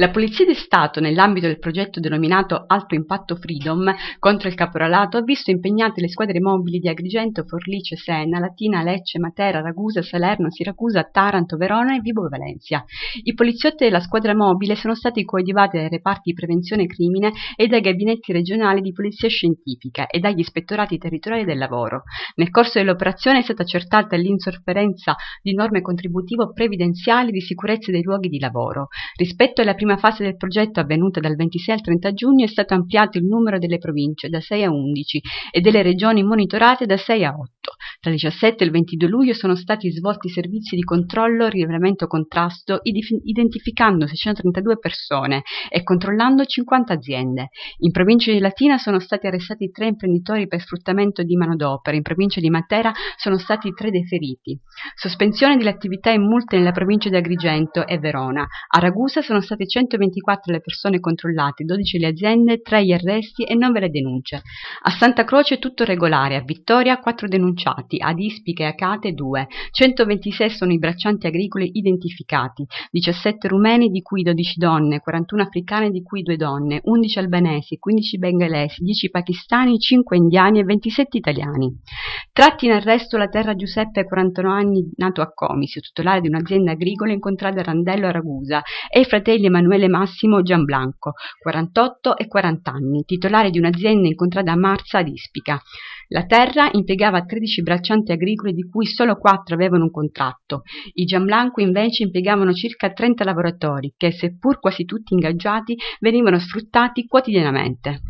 La Polizia di Stato, nell'ambito del progetto denominato Alto Impatto Freedom contro il caporalato, ha visto impegnate le squadre mobili di Agrigento, Forlice, Senna, Latina, Lecce, Matera, Ragusa, Salerno, Siracusa, Taranto, Verona e Vibo Valencia. I poliziotti della squadra mobile sono stati coadiuvati dai reparti di prevenzione crimine e dai gabinetti regionali di polizia scientifica e dagli ispettorati territoriali del lavoro. Nel corso dell'operazione è stata accertata l'insorferenza di norme contributivo previdenziali di sicurezza dei luoghi di lavoro. Rispetto alla prima prima fase del progetto, avvenuta dal 26 al 30 giugno, è stato ampliato il numero delle province da 6 a 11 e delle regioni monitorate da 6 a 8. Tra il 17 e il 22 luglio sono stati svolti servizi di controllo, rilevamento e contrasto, identificando 632 persone e controllando 50 aziende. In provincia di Latina sono stati arrestati tre imprenditori per sfruttamento di manodopera, in provincia di Matera sono stati tre deferiti. Sospensione delle attività e multe nella provincia di Agrigento e Verona. A Ragusa sono state 124 le persone controllate, 12 le aziende, 3 gli arresti e 9 le denunce. A Santa Croce tutto regolare, a Vittoria 4 denunciati infatti ad Ispica e Acate 2, 126 sono i braccianti agricoli identificati, 17 rumeni di cui 12 donne, 41 africane di cui 2 donne, 11 albanesi, 15 bengalesi, 10 pakistani, 5 indiani e 27 italiani. Tratti in arresto la terra Giuseppe, 49 anni, nato a Comiso, titolare di un'azienda agricola incontrata a Randello a Ragusa, e i fratelli Emanuele Massimo Gianblanco, 48 e 40 anni, titolare di un'azienda incontrata a Marza ad Ispica. La terra impiegava 13 braccianti agricoli di cui solo 4 avevano un contratto. I Giamblanco invece impiegavano circa 30 lavoratori che, seppur quasi tutti ingaggiati, venivano sfruttati quotidianamente.